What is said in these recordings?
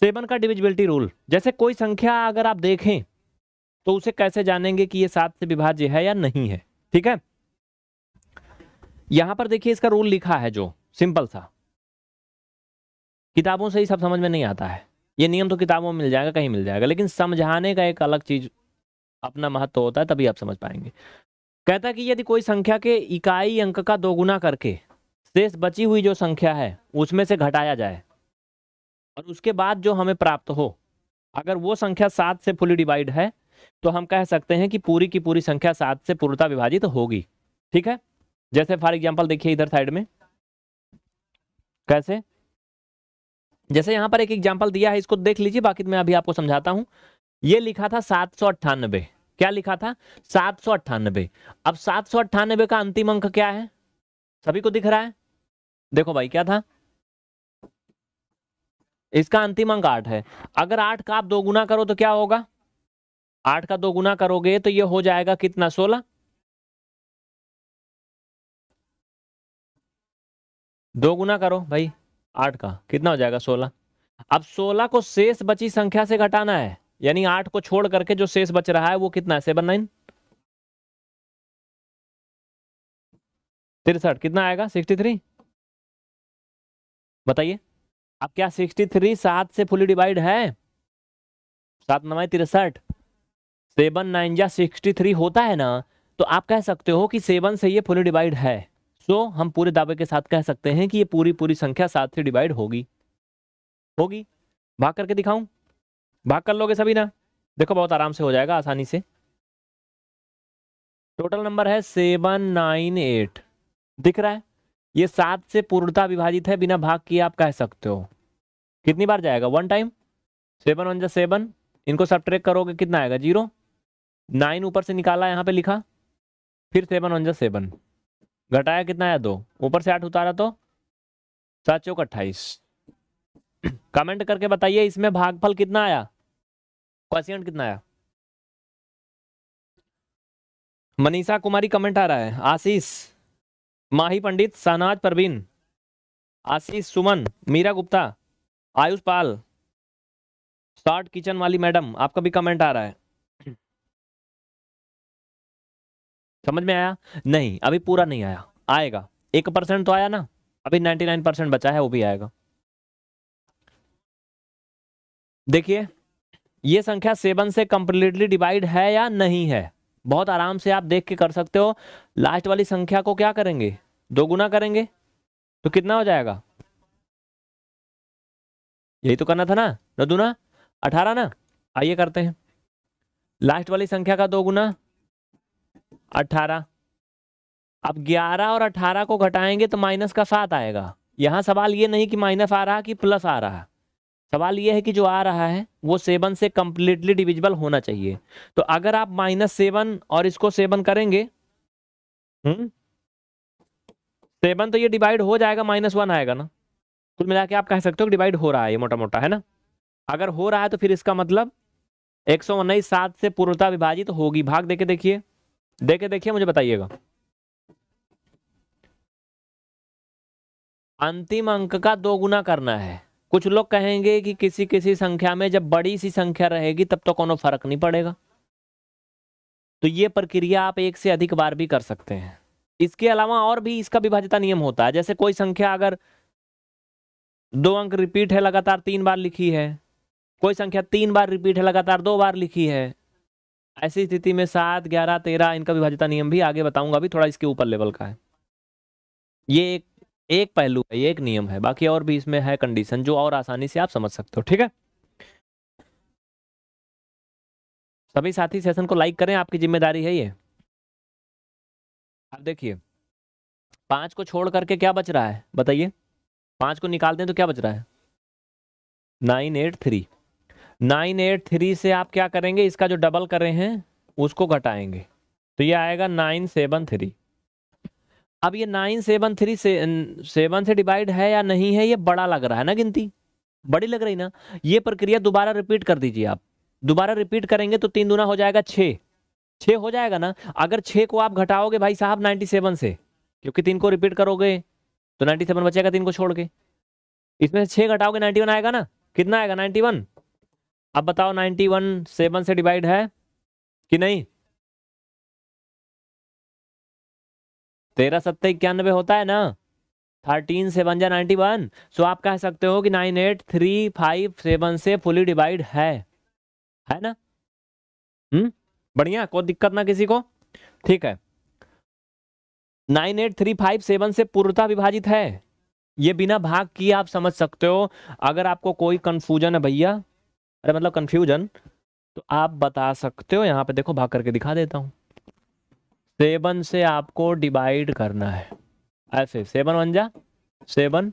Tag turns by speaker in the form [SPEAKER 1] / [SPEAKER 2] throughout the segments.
[SPEAKER 1] Seven का divisibility rule जैसे कोई संख्या अगर आप देखें तो उसे कैसे जानेंगे कि ये सात से विभाज्य है या नहीं है ठीक है यहां पर देखिए इसका रूल लिखा है जो सिंपल सा किताबों से ही सब समझ में नहीं आता है ये नियम तो किताबों में मिल जाएगा कहीं मिल जाएगा लेकिन समझाने का एक अलग चीज अपना महत्व होता है तभी आप समझ पाएंगे कहता कि यदि कोई संख्या के इकाई अंक का दोगुना करके शेष बची हुई जो संख्या है उसमें से घटाया जाए और उसके बाद जो हमें प्राप्त हो अगर वो संख्या सात से फुली डिवाइड है तो हम कह सकते हैं कि पूरी की पूरी संख्या सात से पूर्णता विभाजित तो होगी ठीक है जैसे फॉर एग्जाम्पल देखिए इधर साइड में कैसे जैसे यहां पर एक एग्जाम्पल दिया है इसको देख लीजिए बाकी तो मैं अभी आपको समझाता हूं ये लिखा था सात सौ अट्ठानबे क्या लिखा था सात सौ अट्ठानबे अब सात सौ अट्ठानबे का अंतिम अंक क्या है सभी को दिख रहा है देखो भाई क्या था इसका अंतिम अंक आठ है अगर आठ का आप दो गुना करो तो क्या होगा आठ का दो गुना करोगे तो ये
[SPEAKER 2] हो जाएगा कितना सोलह दो गुना करो भाई आठ का कितना हो जाएगा सोलह अब सोलह
[SPEAKER 1] को शेष बची संख्या से घटाना है यानी आठ को छोड़ करके जो शेष बच रहा है वो कितना है सेवन नाइन
[SPEAKER 2] तिरसठ कितना आएगा सिक्सटी थ्री बताइए अब क्या सिक्सटी थ्री सात से
[SPEAKER 1] फुली डिवाइड है सात नवा तिरसठ सेवन नाइन जा सिक्सटी थ्री होता है ना तो आप कह सकते हो कि सेवन से ये फुली डिवाइड है सो so, हम पूरे दावे के साथ कह सकते हैं कि ये पूरी पूरी संख्या सात से डिवाइड होगी होगी भाग करके दिखाऊं भाग कर लोगे सभी ना देखो बहुत आराम से हो जाएगा आसानी से टोटल नंबर है सेवन नाइन एट दिख रहा है ये सात से पूर्णता विभाजित है बिना भाग किए आप कह सकते हो कितनी बार जाएगा वन टाइम सेवन वन जा सेवन इनको सब ट्रेक करोगे कितना आएगा जीरो नाइन ऊपर से निकाला यहाँ पे लिखा फिर सेवन वन जा सेवन घटाया कितना आया दो ऊपर से आठ उतारा तो सात चौक अट्ठाईस कमेंट करके बताइए इसमें भागफल कितना आया क्वेश्चन कितना आया मनीषा कुमारी कमेंट आ रहा है आशीष माही पंडित सनाज परवीन आशीष सुमन मीरा गुप्ता आयुष पाल शॉर्ट किचन वाली मैडम आपका भी कमेंट आ रहा है समझ में आया नहीं अभी पूरा नहीं आया आएगा एक परसेंट तो आया ना अभी नाइन्टी नाइन परसेंट बचा है वो भी आएगा देखिए ये संख्या सेवन से कंप्लीटली डिवाइड है या नहीं है बहुत आराम से आप देख के कर सकते हो लास्ट वाली संख्या को क्या करेंगे दो गुना करेंगे तो कितना हो जाएगा यही तो करना था ना दो दुना अठारह ना आइए करते हैं लास्ट वाली संख्या का दो गुना अठारह अब ग्यारह और अठारह को घटाएंगे तो माइनस का सात आएगा यहां सवाल ये नहीं कि माइनस आ रहा कि प्लस आ रहा सवाल ये है कि जो आ रहा है वो सेवन से कम्प्लीटली डिविजिबल होना चाहिए तो अगर आप माइनस सेवन और इसको सेवन करेंगे हम्म सेवन तो ये डिवाइड हो जाएगा माइनस वन आएगा ना कुल मिला के आप कह सकते हो डिवाइड हो रहा है ये मोटा मोटा है ना अगर हो रहा है तो फिर इसका मतलब एक सौ उन्नीस सात से पूर्णता विभाजित तो होगी भाग देके देखिए देखे देखिए मुझे बताइएगा अंतिम अंक का दो गुना करना है कुछ लोग कहेंगे कि किसी किसी संख्या में जब बड़ी सी संख्या रहेगी तब तो कोनो फर्क नहीं पड़ेगा तो ये प्रक्रिया आप एक से अधिक बार भी कर सकते हैं इसके अलावा और भी इसका विभाजता नियम होता है जैसे कोई संख्या अगर दो अंक रिपीट है लगातार तीन बार लिखी है कोई संख्या तीन बार रिपीट है लगातार दो बार लिखी है ऐसी स्थिति में सात ग्यारह तेरह इनका विभाजता नियम भी आगे बताऊंगा अभी थोड़ा इसके ऊपर लेवल का है ये एक एक पहलू है एक नियम है बाकी और भी इसमें है कंडीशन जो और आसानी से आप समझ सकते हो ठीक है
[SPEAKER 2] सभी साथी सेशन को लाइक करें आपकी जिम्मेदारी है ये आप देखिए पांच को छोड़ करके
[SPEAKER 1] क्या बच रहा है बताइए पांच को निकाल दें तो क्या बच रहा है nine eight three nine eight three से आप क्या करेंगे इसका जो डबल कर रहे हैं उसको घटाएंगे तो ये आएगा नाइन सेवन थ्री अब ये नाइन सेवन थ्री सेवन से डिवाइड है या नहीं है ये बड़ा लग रहा है ना गिनती बड़ी लग रही ना ये प्रक्रिया दोबारा रिपीट कर दीजिए आप दोबारा रिपीट करेंगे तो तीन दुना हो जाएगा छः छः हो जाएगा ना अगर छः को आप घटाओगे भाई साहब नाइन्टी सेवन से क्योंकि तीन को रिपीट करोगे तो नाइन्टी सेवन बचेगा तीन को छोड़ के इसमें से छः घटाओगे नाइन्टी वन आएगा ना कितना आएगा नाइन्टी वन अब बताओ नाइन्टी वन सेवन से डिवाइड है कि नहीं तेरह सत्तर इक्यानवे होता है ना थर्टीन सेवन जा नाइन्टी वन सो आप कह सकते हो कि nine eight three five seven से फुली डिवाइड है है ना हम्म बढ़िया कोई दिक्कत ना किसी को ठीक है nine eight three five seven से पूर्णता विभाजित है ये बिना भाग किए आप समझ सकते हो अगर आपको कोई कंफ्यूजन है भैया अरे मतलब कंफ्यूजन तो आप बता सकते हो यहाँ पे देखो भाग करके दिखा देता हूँ सेवन से आपको डिवाइड करना है ऐसे सेवन वन जा सेवन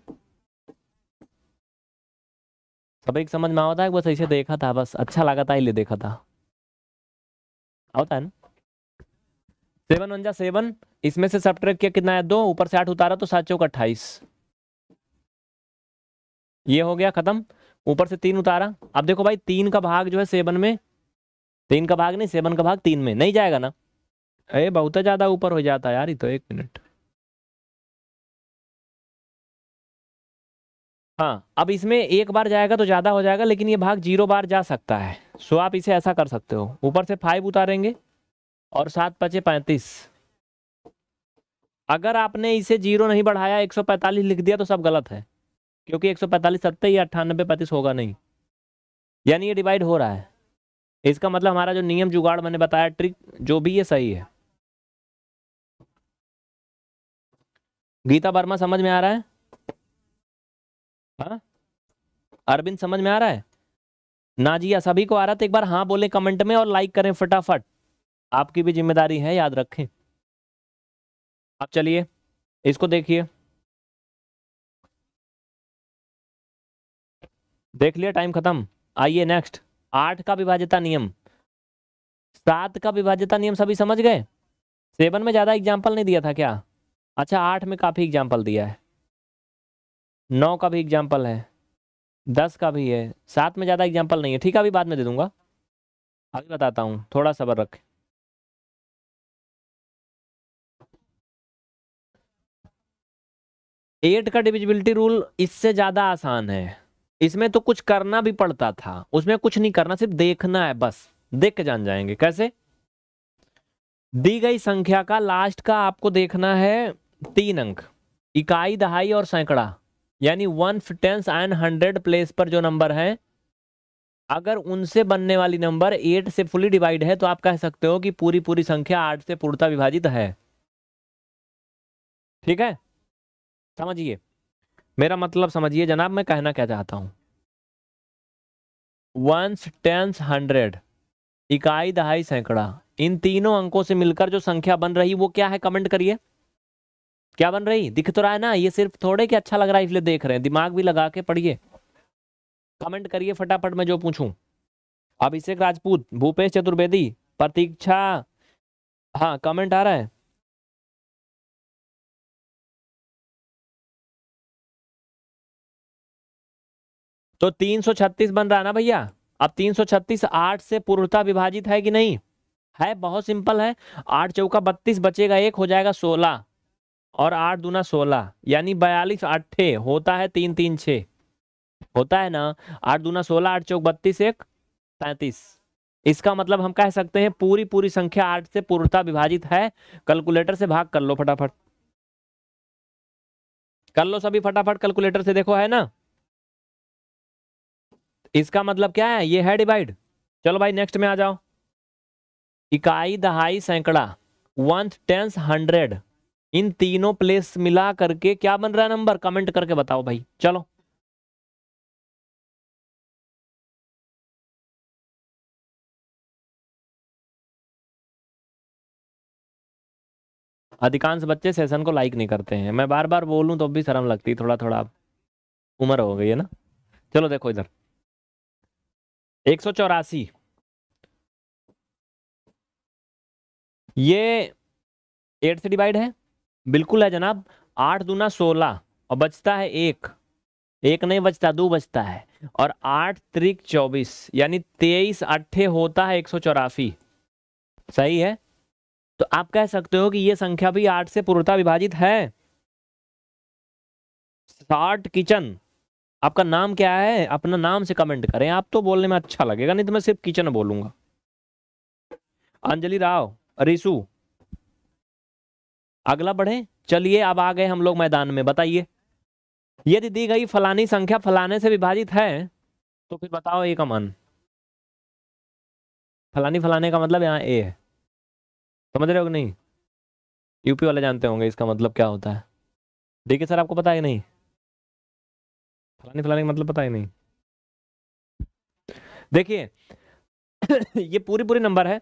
[SPEAKER 1] सब एक समझ में आता है बस ऐसे देखा था बस अच्छा लगा था इसलिए देखा था आता है ना सेवन वन जा सेवन इसमें से सब किया कितना है दो ऊपर से आठ उतारा तो सात चौक अट्ठाईस ये हो गया खत्म ऊपर से तीन उतारा अब देखो भाई तीन का भाग जो है सेवन में तीन का भाग नहीं सेवन का भाग तीन में नहीं जाएगा ना
[SPEAKER 2] अरे बहुत ज्यादा ऊपर हो जाता यार ही तो एक मिनट हाँ अब इसमें एक बार जाएगा तो ज़्यादा हो जाएगा लेकिन
[SPEAKER 1] ये भाग जीरो बार जा सकता है सो आप इसे ऐसा कर सकते हो ऊपर से फाइव उतारेंगे और सात पचे पैंतीस अगर आपने इसे जीरो नहीं बढ़ाया एक सौ पैंतालीस लिख दिया तो सब गलत है क्योंकि एक सौ पैंतालीस सत्तर या अट्ठानबे पैंतीस होगा नहीं यानी ये डिवाइड हो रहा है इसका मतलब हमारा जो नियम जुगाड़ मैंने बताया ट्रिक जो
[SPEAKER 2] भी ये सही है गीता वर्मा समझ में आ रहा है हा? अरविंद समझ में आ रहा है
[SPEAKER 1] ना नाजिया सभी को आ रहा था एक बार हाँ बोले कमेंट में और लाइक करें फटाफट आपकी
[SPEAKER 2] भी जिम्मेदारी है याद रखें आप चलिए इसको देखिए देख लिया टाइम खत्म आइए नेक्स्ट आठ का विभाज्यता नियम सात का विभाज्यता नियम
[SPEAKER 1] सभी समझ गए सेवन में ज़्यादा एग्जाम्पल नहीं दिया था क्या अच्छा आठ में काफ़ी एग्जाम्पल दिया है नौ का भी एग्जाम्पल है दस का भी है सात में
[SPEAKER 2] ज़्यादा एग्जाम्पल नहीं है ठीक है अभी बाद में दे दूंगा अभी बताता हूँ थोड़ा सबर रखें एट का डिविजिबिलिटी रूल इससे ज़्यादा आसान है इसमें तो कुछ करना भी पड़ता
[SPEAKER 1] था उसमें कुछ नहीं करना सिर्फ देखना है बस देख के जान जाएंगे कैसे दी गई संख्या का लास्ट का आपको देखना है तीन अंक इकाई दहाई और सैकड़ा यानी one tens and hundred place पर जो नंबर है अगर उनसे बनने वाली नंबर एट से फुली डिवाइड है तो आप कह सकते हो कि पूरी पूरी संख्या आठ से पूर्णता विभाजित है ठीक है समझिए मेरा मतलब समझिए जनाब मैं कहना क्या चाहता हूं वंस टेंस हंड्रेड इकाई दहाई सैकड़ा इन तीनों अंकों से मिलकर जो संख्या बन रही वो क्या है कमेंट करिए क्या बन रही दिख तो रहा है ना ये सिर्फ थोड़े के अच्छा लग रहा है इसलिए देख रहे हैं दिमाग भी लगा के पढ़िए कमेंट करिए फटाफट
[SPEAKER 2] मैं जो पूछूं अभिषेक राजपूत भूपेश चतुर्वेदी प्रतीक्षा हाँ कमेंट आ रहा है तो 336 बन रहा है
[SPEAKER 1] ना भैया अब 336 आठ से पूर्णता विभाजित है कि नहीं है बहुत सिंपल है आठ चौका बत्तीस बचेगा एक हो जाएगा सोलह और आठ दूना सोलह यानी बयालीस अट्ठे होता है तीन तीन छ होता है ना आठ दूना सोलह आठ चौक बत्तीस एक पैंतीस इसका मतलब हम कह सकते हैं पूरी पूरी संख्या आठ से पूर्णता विभाजित है कैलकुलेटर से भाग कर लो फटाफट कर लो सभी फटाफट कैलकुलेटर से देखो है ना इसका मतलब क्या है ये है डिवाइड चलो भाई नेक्स्ट में आ जाओ इकाई दहाई सैकड़ा वन टेंस हंड्रेड इन तीनों प्लेस मिला करके क्या बन
[SPEAKER 2] रहा है नंबर कमेंट करके बताओ भाई चलो अधिकांश बच्चे सेशन को लाइक नहीं करते हैं मैं बार बार बोलूं तो भी शर्म लगती है थोड़ा थोड़ा उम्र हो गई है ना चलो देखो इधर एक सौ चौरासी ये एट से डिवाइड है बिल्कुल है जनाब आठ दूना सोलह
[SPEAKER 1] और बचता है एक एक नहीं बचता दो बचता है और आठ त्रिक चौबीस यानी तेईस अट्ठे होता है एक सौ चौरासी सही है तो आप कह सकते हो कि ये संख्या भी आठ से पूर्णता विभाजित है साठ किचन आपका नाम क्या है अपना नाम से कमेंट करें आप तो बोलने में अच्छा लगेगा नहीं तो मैं सिर्फ किचन बोलूंगा अंजलि राव रिसु अगला बढ़े चलिए अब आ गए हम लोग मैदान में बताइए यदि दी गई फलानी संख्या फलाने से विभाजित है तो फिर बताओ
[SPEAKER 2] ए का मान फलानी फलाने का मतलब यहाँ ए है समझ रहे हो नहीं यूपी वाले जानते होंगे इसका मतलब क्या होता है देखिए सर आपको पता है नहीं फलानी फलाने का मतलब पता है नहीं
[SPEAKER 1] देखिए ये पूरी पूरी नंबर है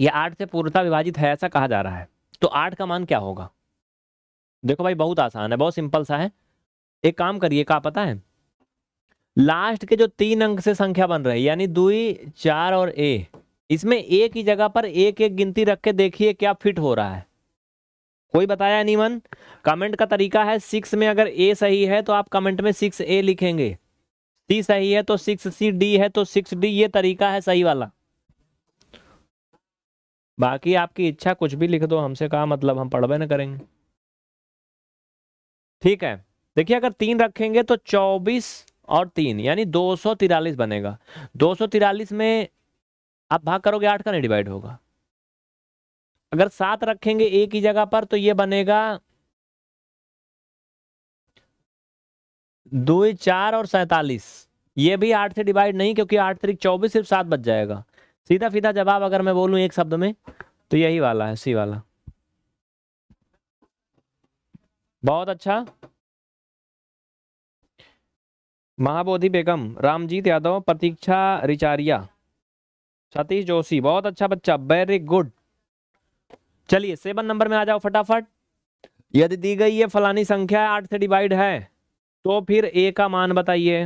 [SPEAKER 1] ये आठ से पूर्णता विभाजित है ऐसा कहा जा रहा है तो आठ का मान क्या होगा देखो भाई बहुत आसान है बहुत सिंपल सा है एक काम करिए कहा पता है लास्ट के जो तीन अंक से संख्या बन रही है यानी दुई चार और ए इसमें ए की जगह पर एक एक गिनती रख के देखिए क्या फिट हो रहा है कोई बताया नहीं मन कमेंट का तरीका है सिक्स में अगर ए सही है तो आप कमेंट में सिक्स ए लिखेंगे सी सही है तो सिक्स सी डी है तो सिक्स डी ये तरीका है सही वाला बाकी आपकी इच्छा कुछ भी लिख दो हमसे कहा मतलब हम पढ़वे ना करेंगे ठीक है देखिए अगर तीन रखेंगे तो चौबीस और तीन यानी दो सौ तिरालीस बनेगा दो सौ तिरालीस में आप भाग करोगे आठ का नहीं डिवाइड होगा अगर सात रखेंगे एक ही जगह पर तो ये बनेगा दो चार और सैतालीस ये भी आठ से डिवाइड नहीं क्योंकि आठ तरीक चौबीस सिर्फ सात बच जाएगा सीधा सीधा जवाब अगर मैं बोलूं एक शब्द में तो यही वाला है सी वाला बहुत अच्छा महाबोधि बेगम रामजीत यादव प्रतीक्षा रिचारिया सतीश जोशी बहुत अच्छा बच्चा वेरी गुड चलिए सेवन नंबर में आ जाओ फटाफट यदि दी गई ये फलानी संख्या
[SPEAKER 2] आठ से डिवाइड है तो फिर ए का मान बताइए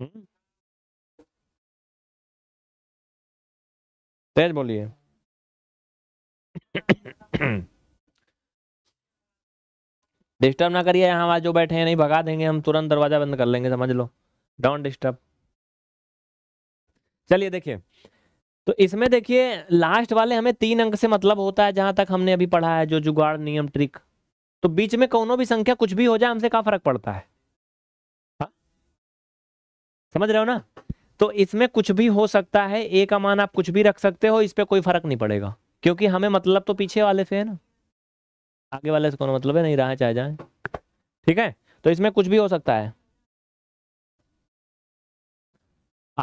[SPEAKER 2] हम्म। तेज बोलिए डिस्टर्ब ना करिए यहाँ वहाँ जो बैठे हैं नहीं भगा देंगे हम तुरंत
[SPEAKER 1] दरवाजा बंद कर लेंगे समझ लो डोंट डिस्टर्ब चलिए देखिए तो इसमें देखिए लास्ट वाले हमें तीन अंक से मतलब होता है जहां तक हमने अभी पढ़ा है जो जुगाड़ नियम ट्रिक तो बीच में कोनो भी संख्या कुछ भी हो जाए हमसे क्या फर्क पड़ता है हा? समझ रहे हो ना तो इसमें कुछ भी हो सकता है ए का मान आप कुछ भी रख सकते हो इस पर कोई फर्क नहीं पड़ेगा क्योंकि हमें मतलब तो पीछे वाले से है ना आगे वाले से कौन मतलब है नहीं रहा चाहे जाए ठीक है तो इसमें कुछ भी हो सकता है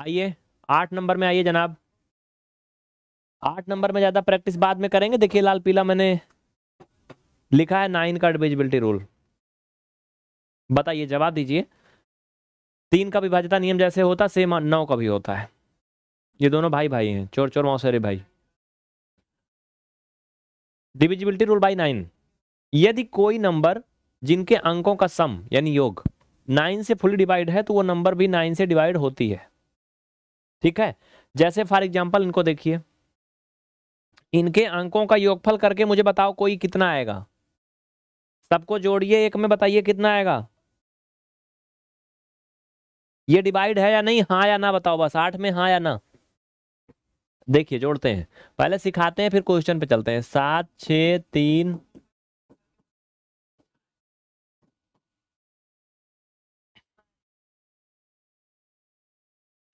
[SPEAKER 2] आइए आठ नंबर में आइए जनाब आठ नंबर में ज़्यादा प्रैक्टिस बाद में करेंगे देखिए लाल पीला मैंने
[SPEAKER 1] लिखा है नाइन का डिविजिबिलिटी रूल बताइए जवाब दीजिए तीन का विभाजता नियम जैसे होता सेम नौ का भी होता है ये दोनों भाई भाई हैं चोर चोर मौसेरे भाई डिविजिबिलिटी रूल बाई नाइन यदि कोई नंबर जिनके अंकों का सम यानी योग नाइन से फुली डिवाइड है तो वो नंबर भी नाइन से डिवाइड होती है ठीक है जैसे फॉर एग्जाम्पल इनको देखिए इनके अंकों का योगफल करके मुझे बताओ कोई कितना आएगा सबको जोड़िए एक में बताइए कितना आएगा ये डिवाइड है या नहीं हाँ या ना बताओ बस आठ में हाँ या ना देखिए जोड़ते हैं पहले सिखाते हैं फिर क्वेश्चन पे चलते हैं सात छ तीन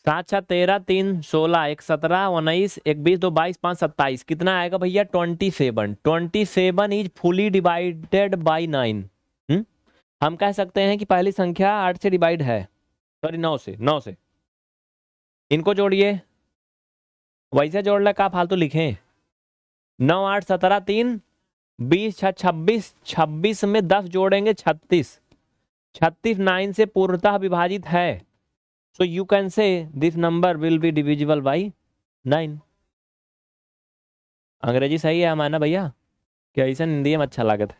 [SPEAKER 2] सात छः तेरह तीन सोलह एक सत्रह
[SPEAKER 1] उन्नीस एक बीस दो बाईस पाँच सत्ताईस कितना आएगा भैया twenty seven twenty seven is fully divided by nine हम कह सकते हैं कि पहली संख्या आठ से डिवाइड है सॉरी नौ से नौ से इनको जोड़िए वैसे जोड़ना का फालतू लिखे नौ आठ सत्रह तीन बीस छः छब्बीस छब्बीस में दस जोड़ेंगे छत्तीस छत्तीस नाइन से पूर्णतः विभाजित है so you can say this number will be divisible by
[SPEAKER 2] nine अंग्रेजी सही है हमारा भैया क्या ऐसा हिंदी में अच्छा लागत है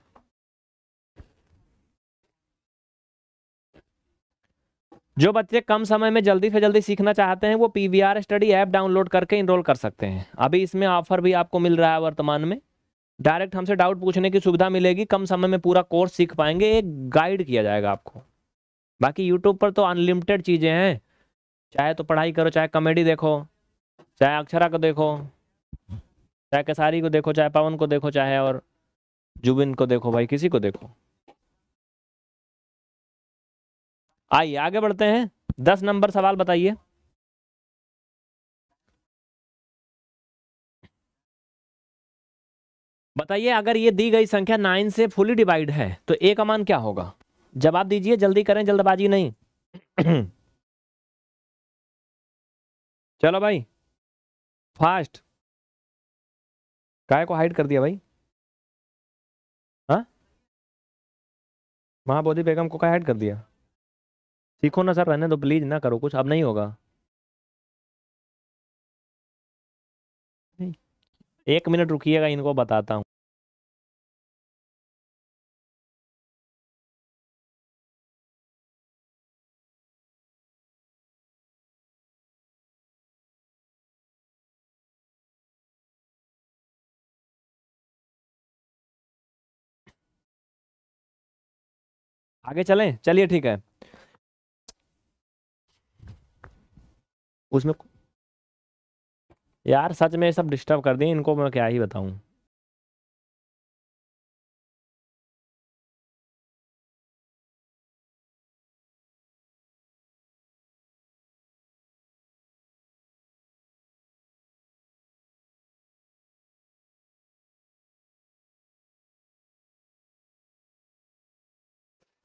[SPEAKER 1] जो बच्चे कम समय में जल्दी से जल्दी सीखना चाहते हैं वो P V R study app download करके इनरोल कर सकते हैं अभी इसमें ऑफर भी आपको मिल रहा है वर्तमान में डायरेक्ट हमसे डाउट पूछने की सुविधा मिलेगी कम समय में पूरा कोर्स सीख पाएंगे एक गाइड किया जाएगा आपको बाकी यूट्यूब पर तो अनलिमिटेड चीज़ें हैं चाहे तो पढ़ाई करो चाहे कॉमेडी देखो चाहे अक्षरा को देखो चाहे कसारी को देखो चाहे पवन को देखो चाहे और
[SPEAKER 2] जुबिन को देखो भाई किसी को देखो आइए आगे बढ़ते हैं दस नंबर सवाल बताइए बताइए अगर ये दी गई
[SPEAKER 1] संख्या नाइन से फुली डिवाइड है तो ए का मान क्या होगा जवाब दीजिए जल्दी करें जल्दबाजी नहीं
[SPEAKER 2] चलो भाई फास्ट काय को हाइड कर दिया भाई हाँ महाबोधि बेगम को क्या हाइड कर दिया सीखो ना सर रहने दो प्लीज ना करो कुछ अब नहीं होगा एक मिनट रुकिएगा इनको बताता हूँ आगे चलें चलिए ठीक है उसमें यार सच में सब डिस्टर्ब कर दिए इनको मैं क्या ही बताऊं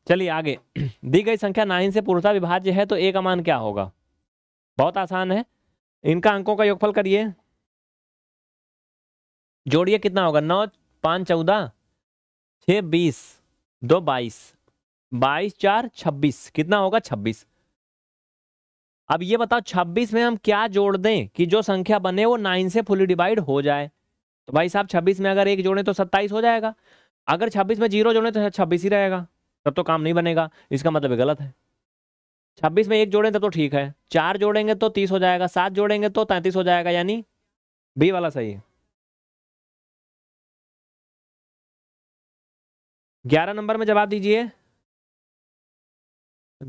[SPEAKER 2] चलिए आगे दी गई संख्या नाइन
[SPEAKER 1] से पुरुषा विभाज्य है तो एक अमान क्या होगा बहुत आसान है इनका अंकों का योगफल करिए जोड़िए कितना होगा नौ पाँच चौदह छः बीस दो बाईस बाईस चार छब्बीस कितना होगा छब्बीस अब ये बताओ छब्बीस में हम क्या जोड़ दें कि जो संख्या बने वो नाइन से फुली डिवाइड हो जाए तो भाई साहब छब्बीस में अगर एक जोड़ें तो सत्ताईस हो जाएगा अगर छब्बीस में जीरो जोड़ें तो छब्बीस ही रहेगा तब तो काम नहीं बनेगा इसका मतलब गलत है
[SPEAKER 2] छब्बीस में एक जोड़ें तब तो, तो ठीक है चार जोड़ेंगे तो तीस हो जाएगा सात जोड़ेंगे तो तैंतीस हो जाएगा यानी बी वाला सही है ग्यारह नंबर में जवाब दीजिए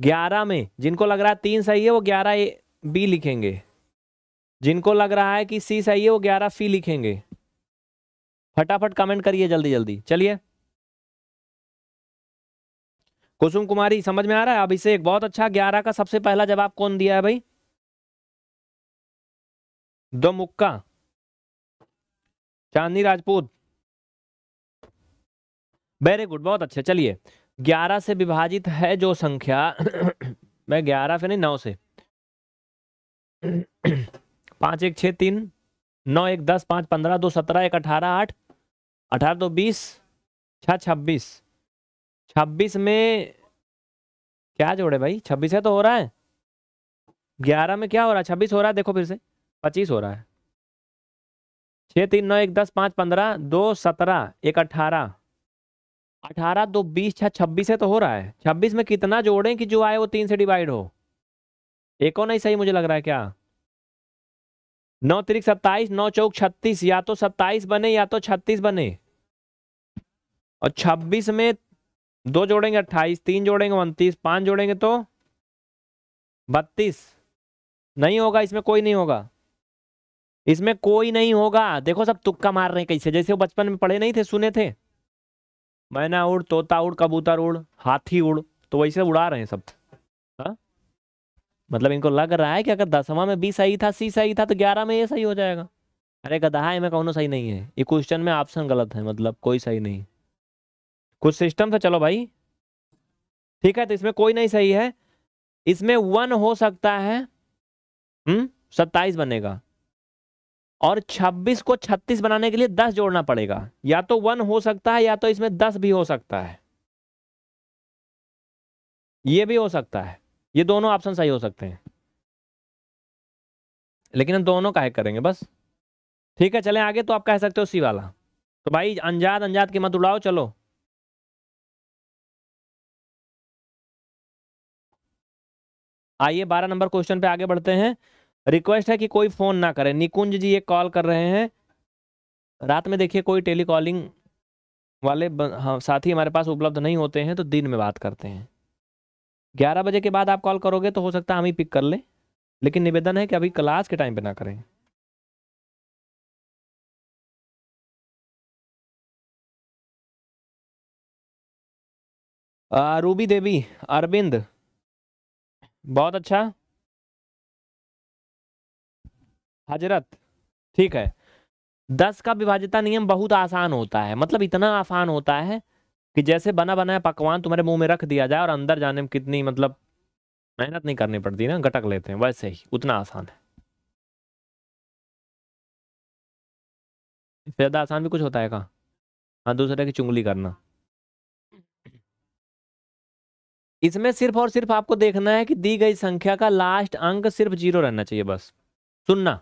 [SPEAKER 2] ग्यारह
[SPEAKER 1] में जिनको लग रहा है तीन सही है वो ग्यारह बी लिखेंगे जिनको लग रहा है कि सी सही है वो ग्यारह फी लिखेंगे फटाफट कमेंट करिए जल्दी जल्दी चलिए
[SPEAKER 2] कुसुम कुमारी समझ में आ रहा है अभी से एक बहुत अच्छा ग्यारह का सबसे पहला जवाब कौन दिया है भाई दो मुक्का चांदनी राजपूत
[SPEAKER 1] वेरी गुड बहुत अच्छा चलिए ग्यारह से विभाजित है जो संख्या मैं ग्यारह से नहीं नौ से पांच एक छ तीन नौ एक दस पांच पंद्रह दो सत्रह एक अठारह आठ अठारह दो बीस छह छब्बीस छब्बीस में क्या जोड़े भाई छब्बीस है तो हो रहा है ग्यारह में क्या हो रहा है छब्बीस हो रहा है देखो फिर से पच्चीस हो रहा है छः तीन नौ एक दस पाँच पंद्रह दो सत्रह एक अट्ठारह अठारह दो बीस छः छब्बीस है तो हो रहा है छब्बीस में कितना जोड़ें कि जो आए वो तीन से डिवाइड हो एक और नहीं सही मुझे लग रहा है क्या नौ तिरिक सत्ताईस नौ चौक छत्तीस या तो सत्ताईस बने या तो छत्तीस बने और छब्बीस में दो जोड़ेंगे अट्ठाईस तीन जोड़ेंगे उनतीस पाँच जोड़ेंगे तो बत्तीस नहीं होगा इसमें कोई नहीं होगा इसमें कोई नहीं होगा देखो सब तुक्का मार रहे हैं कैसे जैसे वो बचपन में पढ़े नहीं थे सुने थे मैना उड़ तोता उड़ कबूतर उड़ हाथी उड़ तो वैसे उड़ा रहे हैं सब हा? मतलब इनको लग रहा है कि अगर दसवा में बी सही था सी सही था तो ग्यारह में ये सही हो जाएगा अरे गधा है मैं कहूँ सही नहीं है ये क्वेश्चन में ऑप्शन गलत है मतलब कोई सही नहीं कुछ सिस्टम था चलो भाई ठीक है तो इसमें कोई नहीं सही है इसमें वन हो सकता है हम्म सत्ताईस बनेगा और 26 को 36 बनाने के लिए 10 जोड़ना पड़ेगा या तो वन हो सकता है या तो
[SPEAKER 2] इसमें 10 भी हो सकता है ये भी हो सकता है ये दोनों ऑप्शन सही हो सकते हैं लेकिन हम दोनों का है करेंगे बस ठीक है चले आगे तो आप कह सकते हो सी वाला तो भाई अंजाद अंजाद की मत उड़ाओ चलो आइए बारह नंबर क्वेश्चन पे आगे बढ़ते हैं रिक्वेस्ट है कि कोई फ़ोन ना करें निकुंज
[SPEAKER 1] जी ये कॉल कर रहे हैं रात में देखिए कोई टेली कॉलिंग वाले हाँ, साथी हमारे पास उपलब्ध नहीं होते हैं तो दिन में बात करते हैं ग्यारह बजे के बाद
[SPEAKER 2] आप कॉल करोगे तो हो सकता है हम ही पिक कर लें लेकिन निवेदन है कि अभी क्लास के टाइम पे ना करें आ, रूबी देवी अरविंद बहुत अच्छा हजरत
[SPEAKER 1] ठीक है दस का विभाजता नियम बहुत आसान होता है मतलब इतना आसान होता है कि जैसे बना बनाया पकवान तुम्हारे मुंह में रख दिया जाए और अंदर जाने में कितनी मतलब
[SPEAKER 2] मेहनत नहीं करनी पड़ती ना गटक लेते हैं वैसे ही उतना आसान है ज़्यादा आसान भी कुछ होता है का हाँ दूसरे की चुंगली करना इसमें सिर्फ और सिर्फ आपको देखना
[SPEAKER 1] है कि दी गई संख्या का लास्ट अंक सिर्फ जीरो रहना चाहिए बस सुनना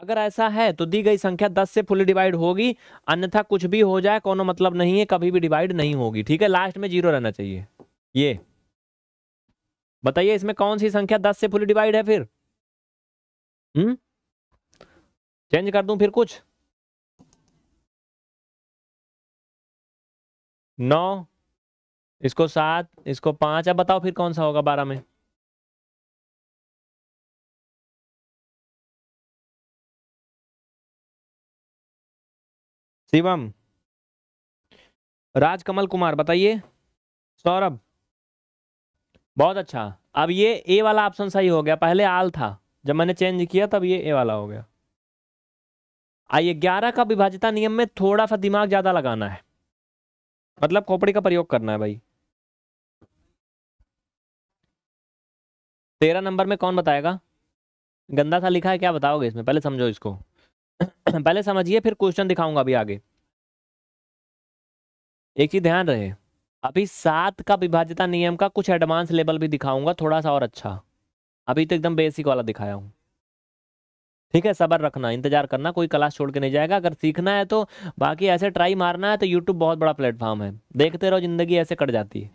[SPEAKER 1] अगर ऐसा है तो दी गई संख्या दस से फुल डिवाइड होगी अन्यथा कुछ भी हो जाए कोनो मतलब नहीं है कभी भी डिवाइड नहीं होगी ठीक है लास्ट में जीरो रहना चाहिए ये
[SPEAKER 2] बताइए इसमें कौन सी संख्या दस से फुल डिवाइड है फिर हम्म चेंज कर दूं फिर कुछ नौ इसको सात इसको पांच अब बताओ फिर कौन सा होगा बारह में शिवम राजकमल कुमार बताइए सौरभ बहुत अच्छा
[SPEAKER 1] अब ये ए वाला ऑप्शन सही हो गया पहले आल था जब मैंने चेंज किया तब ये ए वाला हो गया आइए ग्यारह का विभाजिता नियम में थोड़ा सा दिमाग ज़्यादा लगाना है मतलब खोपड़ी का प्रयोग करना है भाई तेरह नंबर में कौन बताएगा गंदा सा लिखा है क्या बताओगे इसमें पहले समझो इसको पहले समझिए फिर क्वेश्चन दिखाऊंगा अभी आगे एक चीज ध्यान रहे अभी सात का विभाज्यता नियम का कुछ एडवांस लेवल भी दिखाऊंगा थोड़ा सा और अच्छा अभी तो एकदम बेसिक वाला दिखाया हूँ ठीक है सबर रखना इंतजार करना कोई क्लास छोड़ के नहीं जाएगा अगर सीखना है तो बाकी ऐसे ट्राई मारना है तो यूट्यूब बहुत बड़ा प्लेटफॉर्म है देखते रहो जिंदगी ऐसे कट जाती है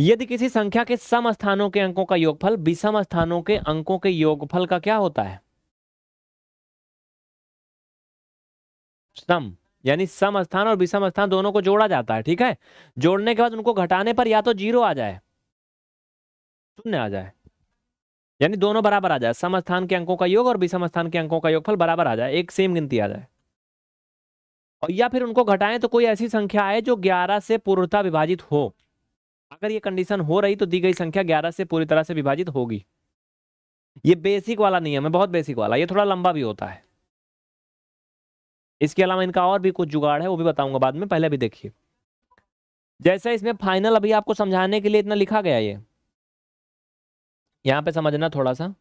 [SPEAKER 1] यदि किसी संख्या के सम स्थानों के अंकों का योगफल विषम स्थानों के अंकों के योगफल का क्या होता है सम यानी सम स्थान और विषम स्थान दोनों को जोड़ा जाता है ठीक है जोड़ने के बाद उनको घटाने पर या तो जीरो आ जाए शून्य आ जाए यानी दोनों बराबर आ जाए सम स्थान के अंकों का योग और विषम स्थान के अंकों का योगफल बराबर आ जाए एक सेम गिनती आ जाए और या फिर उनको घटाएं तो कोई ऐसी संख्या आए जो 11 से पूर्णता विभाजित हो अगर ये कंडीशन हो रही तो दी गई संख्या ग्यारह से पूरी तरह से विभाजित होगी ये बेसिक वाला नियम है बहुत बेसिक वाला ये थोड़ा लंबा भी होता है इसके अलावा इनका और भी कुछ जुगाड़ है वो भी बताऊंगा बाद में पहले भी देखिए जैसे इसमें फाइनल अभी आपको समझाने के लिए इतना लिखा गया
[SPEAKER 2] ये यहाँ पे समझना थोड़ा सा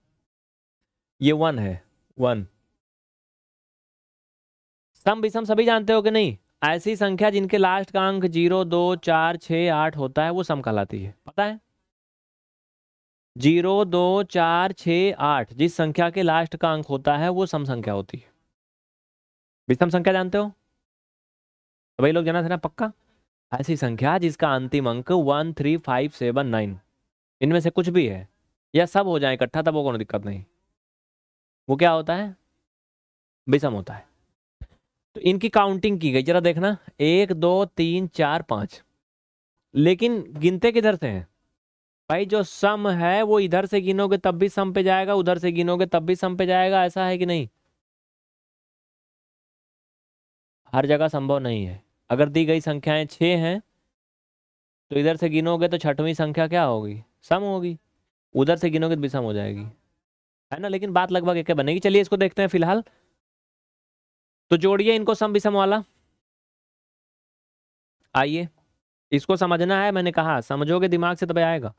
[SPEAKER 2] ये वन है वन सम विषम सभी जानते हो कि नहीं
[SPEAKER 1] ऐसी संख्या जिनके लास्ट का अंक जीरो दो चार छः आठ होता है वो सम कहलाती है पता है जीरो दो चार छ आठ जिस संख्या के लास्ट का अंक होता है वो सम संख्या होती है विषम संख्या जानते हो तो भाई लोग जाना था ना पक्का ऐसी संख्या जिसका अंतिम अंक one three five seven nine इनमें से कुछ भी है या सब हो जाए इकट्ठा तब वो कोई दिक्कत नहीं वो क्या होता है विषम होता है तो इनकी काउंटिंग की गई जरा देखना एक दो तीन चार पाँच लेकिन गिनते किधर से हैं भाई जो सम है वो इधर से गिनोगे तब भी सम पे जाएगा उधर से गिनोगे तब भी सम पे जाएगा ऐसा है कि नहीं हर जगह संभव नहीं है अगर दी गई संख्याएं छः हैं तो इधर से गिनोगे तो छठवीं संख्या क्या होगी सम होगी उधर से गिनोगे तो भी सम हो जाएगी है ना लेकिन बात लगभग एक बनेगी चलिए इसको देखते हैं फिलहाल तो जोड़िए इनको सम विषम वाला आइए इसको समझना है मैंने कहा समझोगे दिमाग से तब आएगा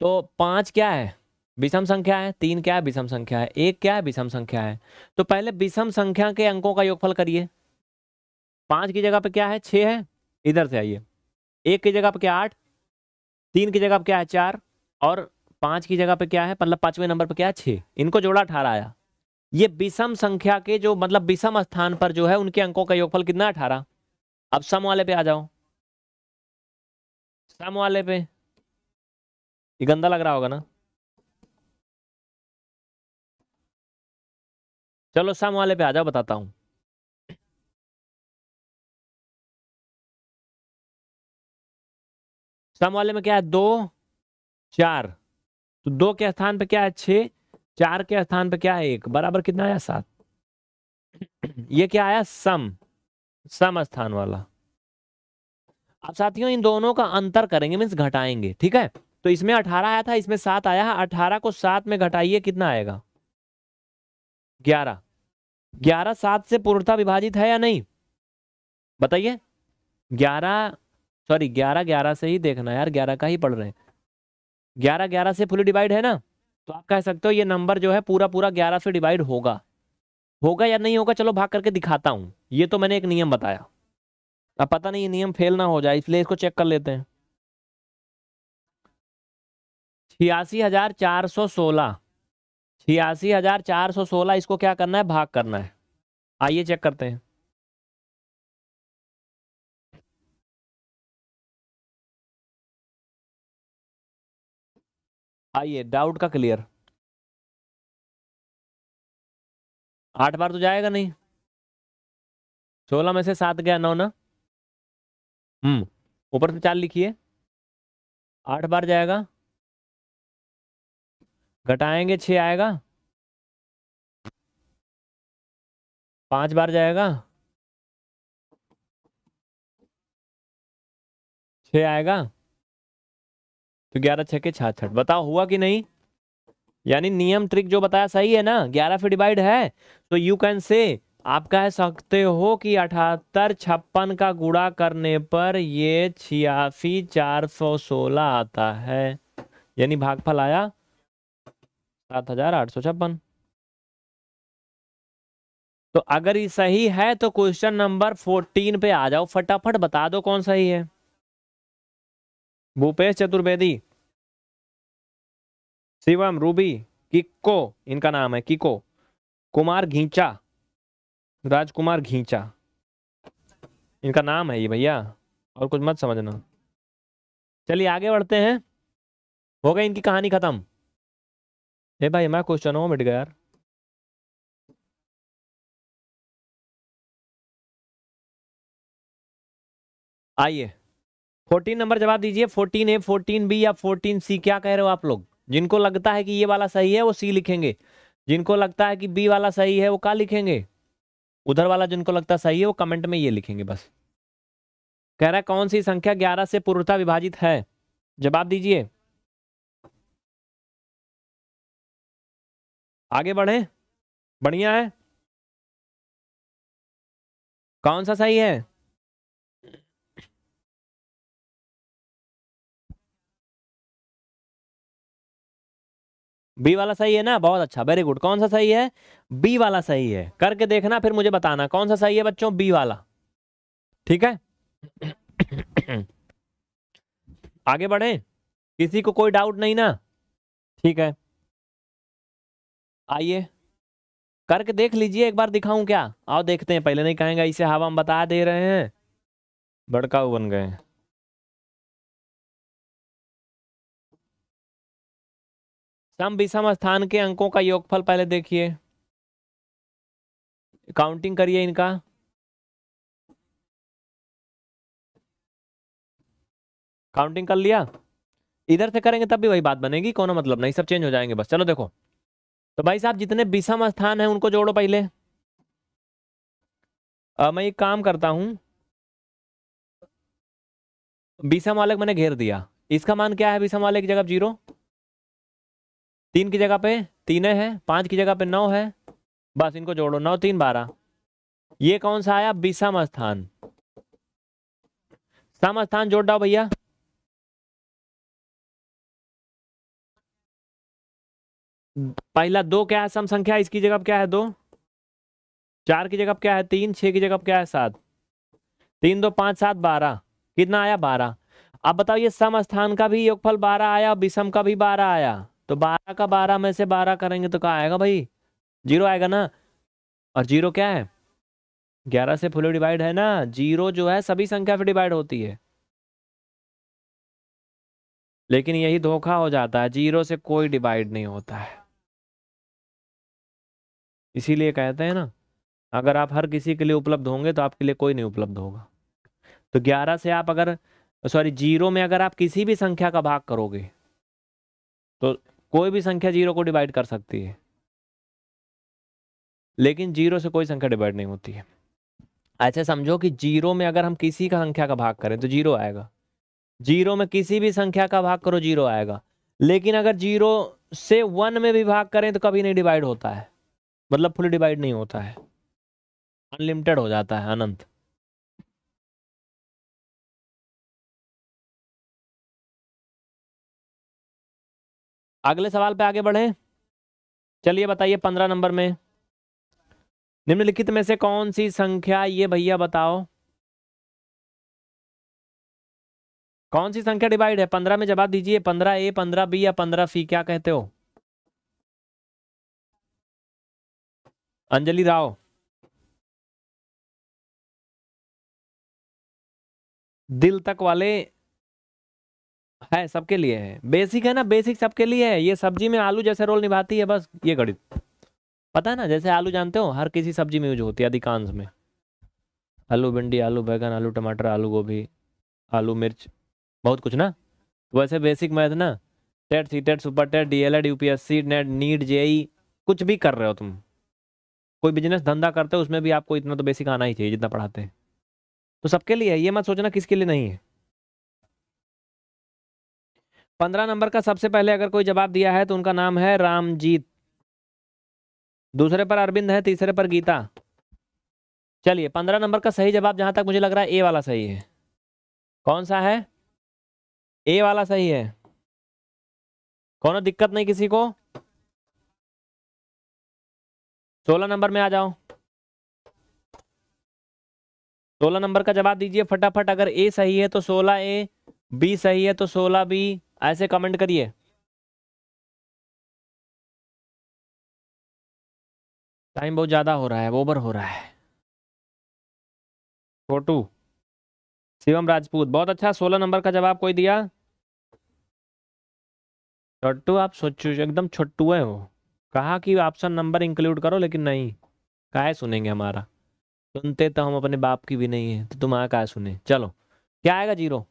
[SPEAKER 1] तो पांच क्या है विषम संख्या है तीन क्या है विषम संख्या है एक क्या है विषम संख्या है तो पहले विषम संख्या के अंकों का योगफल करिए पांच की जगह पे क्या है छह है इधर से आइए एक की जगह पे क्या आठ तीन की जगह पे क्या है चार और पांच की जगह पे क्या है मतलब पांचवें नंबर पे क्या है छह इनको जोड़ा अठारह आया ये विषम संख्या के जो मतलब विषम स्थान पर जो है उनके अंकों का योगफल कितना
[SPEAKER 2] अठारह अब सम वाले पे आ जाओ सम वाले पे ये गंदा लग रहा होगा ना चलो सम वाले पे आ जाओ बताता हूं सम वाले में क्या है दो चार तो दो के स्थान पे क्या है छह चार के
[SPEAKER 1] स्थान पे क्या है एक बराबर कितना आया सात ये क्या आया सम सम स्थान वाला अब साथियों इन दोनों का अंतर करेंगे मीन्स घटाएंगे ठीक है तो इसमें अठारह आया था इसमें सात आया है अठारह को सात में घटाइए कितना आएगा ग्यारह ग्यारह सात से पूर्णता विभाजित है या नहीं बताइए ग्यारह सॉरी ग्यारह ग्यारह से ही देखना यार ग्यारह का ही पढ़ रहे हैं ग्यारह ग्यारह से फुली डिवाइड है ना तो आप कह सकते हो ये नंबर जो है पूरा पूरा ग्यारह से डिवाइड होगा होगा या नहीं होगा चलो भाग करके दिखाता हूँ ये तो मैंने एक नियम बताया अब पता नहीं ये नियम फेल ना हो जाए इसलिए इसको चेक कर लेते हैं छियासी हजार चार सौ सोलह छियासी
[SPEAKER 2] हजार चार सौ सोलह इसको क्या करना है भाग करना है आइए चेक करते हैं आइए डाउट का क्लियर आठ बार तो जाएगा नहीं सोलह में से सात गया नौ ना हम्म ऊपर से चार लिखिए आठ बार जाएगा घटाएंगे छ आएगा पांच बार जाएगा छ आएगा तो ग्यारह छः के छाछठ बताओ हुआ कि नहीं यानी नियम ट्रिक जो बताया सही
[SPEAKER 1] है ना ग्यारह से डिवाइड है तो यू कैन से आप कह सकते हो कि अठहत्तर छप्पन का गुड़ा करने पर ये छियासी चार सौ सोलह आता है यानी भागफल आया सात हजार आठ सौ छप्पन तो अगर ये सही है तो क्वेश्चन नंबर फोर्टीन पे आ जाओ फटाफट बता दो कौन सही है भूपेश चतुर्वेदी शिवम रूबी किक्को इनका नाम है किको कुमार घींचा राजकुमार घींचा इनका नाम है ये भैया और कुछ मत समझना चलिए आगे बढ़ते
[SPEAKER 2] हैं हो गई इनकी कहानी खत्म हे भाई मैं क्वेश्चन हूँ मिट गया यार आइए फोर्टीन नंबर जवाब दीजिए फोर्टीन ए फोर्टीन
[SPEAKER 1] बी या फोर्टीन सी क्या कह रहे हो आप लोग जिनको लगता है कि ये वाला सही है वो सी लिखेंगे जिनको लगता है कि बी वाला सही है वो का लिखेंगे उधर वाला जिनको लगता सही है वो कमेंट में ये
[SPEAKER 2] लिखेंगे बस कह रहा है कौन सी संख्या ग्यारह से पूर्णता विभाजित है जवाब दीजिए आगे बढ़े बढ़िया है कौन सा सही है बी वाला सही है ना बहुत अच्छा वेरी गुड कौन
[SPEAKER 1] सा सही है बी वाला सही है करके देखना फिर मुझे बताना कौन सा सही है बच्चों बी वाला
[SPEAKER 2] ठीक है
[SPEAKER 1] आगे बढ़े किसी को कोई डाउट नहीं ना ठीक है आइए करके देख लीजिए एक बार दिखाऊं क्या आओ देखते हैं पहले नहीं कहेंगे इसे हवा हम बता दे
[SPEAKER 2] रहे हैं भड़काऊ बन गए सम विषम स्थान के अंकों का योगफल पहले देखिए काउंटिंग करिए इनका काउंटिंग कर लिया
[SPEAKER 1] इधर से करेंगे तब भी वही बात बनेगी कोनो मतलब नहीं सब चेंज हो जाएंगे बस चलो देखो तो भाई साहब जितने विषम स्थान हैं उनको जोड़ो पहले आ, मैं एक काम करता हूं विषम वाले मैंने घेर दिया इसका मान क्या है विषम वाले की जगह जीरो तीन की जगह पे तीन है पाँच की जगह पे नौ है बस इनको जोड़ो नौ तीन बारह ये कौन सा आया विषम स्थान
[SPEAKER 2] सम स्थान जोड़ डाओ भैया पहला दो क्या है सम संख्या इसकी जगह क्या है दो चार की जगह क्या है तीन छह की जगह क्या है सात
[SPEAKER 1] तीन दो पांच सात बारह कितना आया बारह अब बताओ ये सम स्थान का भी योगफल बारह आया विषम का भी बारह आया तो बारह का बारह में से बारह करेंगे तो क्या आएगा भाई जीरो आएगा ना और जीरो क्या है ग्यारह से फुल डिवाइड है ना जीरो जो है सभी संख्या पर डिवाइड होती है लेकिन यही धोखा हो जाता है जीरो से कोई डिवाइड नहीं होता है इसीलिए कहते हैं ना अगर आप हर किसी के लिए उपलब्ध होंगे तो आपके लिए कोई नहीं उपलब्ध होगा तो ग्यारह से आप अगर सॉरी जीरो में अगर आप किसी भी संख्या का भाग करोगे तो कोई भी संख्या जीरो को डिवाइड कर सकती है लेकिन जीरो से कोई संख्या डिवाइड नहीं होती है ऐसे अच्छा, समझो कि जीरो में अगर हम किसी का संख्या का भाग करें तो जीरो आएगा जीरो में किसी भी संख्या का भाग करो जीरो आएगा लेकिन अगर जीरो से वन में भी भाग करें तो कभी नहीं डिवाइड होता है
[SPEAKER 2] मतलब फुल डिवाइड नहीं होता है अनलिमिटेड हो जाता है अनंत अगले सवाल पे आगे बढ़े चलिए बताइए
[SPEAKER 1] पंद्रह नंबर में निम्नलिखित में से कौन सी संख्या ये भैया बताओ
[SPEAKER 2] कौन सी संख्या डिवाइड है पंद्रह में जवाब दीजिए पंद्रह ए पंद्रह बी या पंद्रह सी क्या कहते हो अंजलि राव दिल तक वाले है सबके
[SPEAKER 1] लिए है बेसिक है ना बेसिक सबके लिए है ये सब्जी में आलू जैसे रोल निभाती है बस ये गणित पता है ना जैसे आलू जानते हो हर किसी सब्जी में यूज होती है अधिकांश में आलू भिंडी आलू बैगन आलू टमाटर आलू गोभी आलू मिर्च बहुत कुछ ना तो वैसे बेसिक मैथ ना TET C TET super TET D L Ed U NET NEET JEE e e, कुछ भी कर रहे हो तुम कोई बिजनेस धंधा करते हो उसमें भी आपको इतना तो बेसिक आना ही चाहिए जितना पढ़ाते हैं तो सबके लिए है ये मत सोचना किसके लिए नहीं है पंद्रह नंबर का सबसे पहले अगर कोई जवाब दिया है तो उनका नाम है रामजीत दूसरे पर अरविंद है तीसरे पर गीता चलिए पंद्रह नंबर का सही जवाब जहां तक
[SPEAKER 2] मुझे लग रहा है ए वाला सही है कौन सा है ए वाला सही है कौन दिक्कत नहीं किसी को सोलह नंबर में आ जाओ सोलह
[SPEAKER 1] नंबर का जवाब दीजिए फटाफट अगर ए सही है तो सोलह ए बी सही है तो सोलह बी
[SPEAKER 2] ऐसे कमेंट करिए टाइम बहुत ज़्यादा हो रहा है ओवर हो रहा है छोटू शिवम राजपूत बहुत अच्छा सोलह नंबर का जवाब कोई दिया
[SPEAKER 1] छोटू आप सोचो एकदम छोटू है वो कहा कि ऑप्शन नंबर इंक्लूड करो लेकिन नहीं काय सुनेंगे हमारा सुनते तो हम अपने बाप की भी नहीं है तो तुम आ कहा सुने चलो क्या आएगा जीरो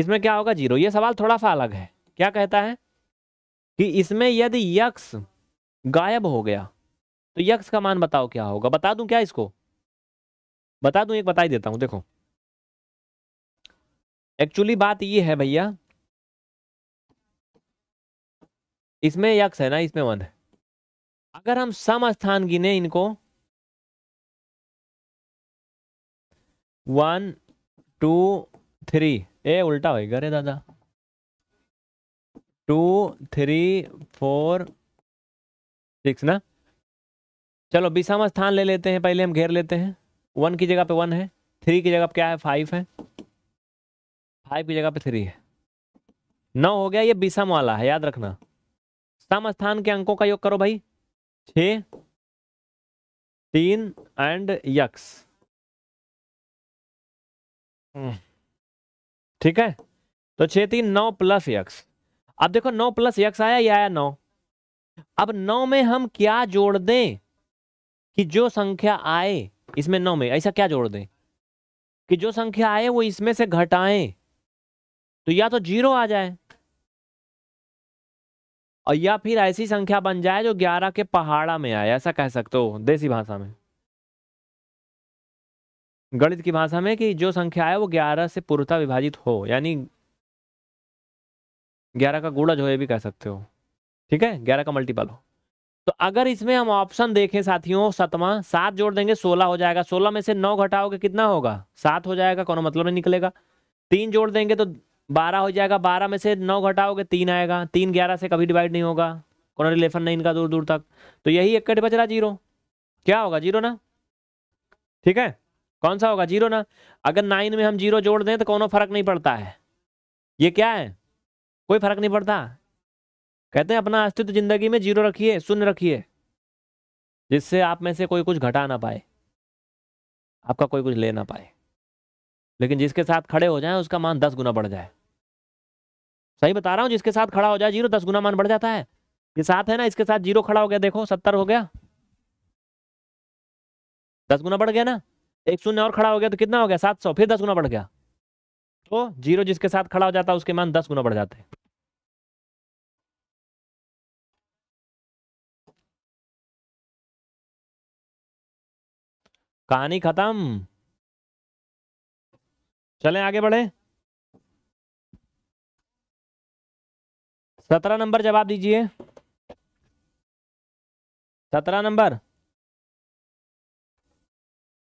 [SPEAKER 1] इसमें क्या होगा जीरो ये सवाल थोड़ा सा अलग है क्या कहता है कि इसमें यदि यक्ष गायब हो गया तो यक्ष का मान बताओ क्या होगा बता दूं क्या इसको बता दूं एक बता ही
[SPEAKER 2] देता हूं देखो एक्चुअली बात ये है भैया इसमें यक्ष है ना इसमें वन है अगर हम सम स्थान गिने इनको
[SPEAKER 1] वन टू थ्री ए उल्टा होएगा रे दादा टू थ्री फोर सिक्स ना चलो बीसावा स्थान ले लेते हैं पहले हम घेर लेते हैं वन की जगह पे वन है थ्री की जगह पे क्या है फाइव है फाइव की जगह पे थ्री है नौ हो गया ये बीसम वाला है याद रखना सम स्थान के अंकों का योग करो भाई
[SPEAKER 2] छ तीन एंड यक्स हम्म। ठीक है तो छह तीन नौ प्लस
[SPEAKER 1] यक्स अब देखो नौ प्लस यक्स आया या आया नौ अब नौ में हम क्या जोड़ दें कि जो संख्या आए इसमें नौ में ऐसा क्या जोड़ दें कि जो संख्या आए वो इसमें से घटाएं तो या तो जीरो आ जाए
[SPEAKER 2] और या फिर ऐसी संख्या बन जाए जो ग्यारह के पहाड़ा में आए ऐसा कह सकते हो देसी भाषा में गणित की
[SPEAKER 1] भाषा में कि जो संख्या है वो ग्यारह से पूर्वता विभाजित हो यानी ग्यारह का गुड़ा जो है भी कह सकते हो ठीक है ग्यारह का मल्टीपल हो तो अगर इसमें हम ऑप्शन देखें साथियों सतवा सात जोड़ देंगे सोलह हो जाएगा सोलह में से नौ घटाओगे कितना होगा सात हो जाएगा कोनो मतलब नहीं निकलेगा तीन जोड़ देंगे तो बारह हो जाएगा बारह में से नौ घटाओगे तीन आएगा तीन ग्यारह से कभी डिवाइड नहीं होगा कोनो रिलेशन नहीं इनका दूर दूर तक तो यही एक कट बच रहा जीरो क्या होगा जीरो ना ठीक है कौन सा होगा जीरो ना अगर नाइन में हम जीरो जोड़ दें तो कोनो फर्क नहीं पड़ता है ये क्या है कोई फर्क नहीं पड़ता कहते हैं अपना अस्तित्व जिंदगी में जीरो रखिए शून्य रखिए जिससे आप में से कोई कुछ घटा ना पाए आपका कोई कुछ ले ना पाए लेकिन जिसके साथ खड़े हो जाए उसका मान दस गुना बढ़ जाए सही बता रहा हूँ जिसके साथ खड़ा हो जाए जीरो दस गुना मान बढ़ जाता है ये साथ है ना इसके साथ जीरो खड़ा हो गया देखो सत्तर हो गया दस गुना बढ़ गया ना एक शून्य और खड़ा हो गया तो कितना
[SPEAKER 2] हो गया सात सौ फिर दस गुना बढ़ गया तो जीरो जिसके साथ खड़ा हो जाता है उसके मान दस गुना बढ़ जाते कहानी खत्म चलें आगे बढ़े सत्रह नंबर जवाब दीजिए सत्रह नंबर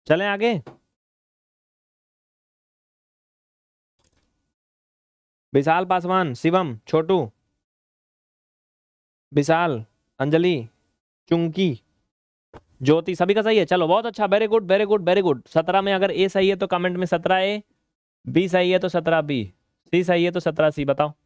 [SPEAKER 2] चलें आगे विशाल पासवान शिवम छोटू विशाल अंजलि चुंकी
[SPEAKER 1] ज्योति सभी का सही है चलो बहुत अच्छा very good very good very good सत्रह में अगर ए सही है तो
[SPEAKER 2] कमेंट में सत्रह ए बी सही है तो सत्रह बी सी सही है तो सत्रह सी बताओ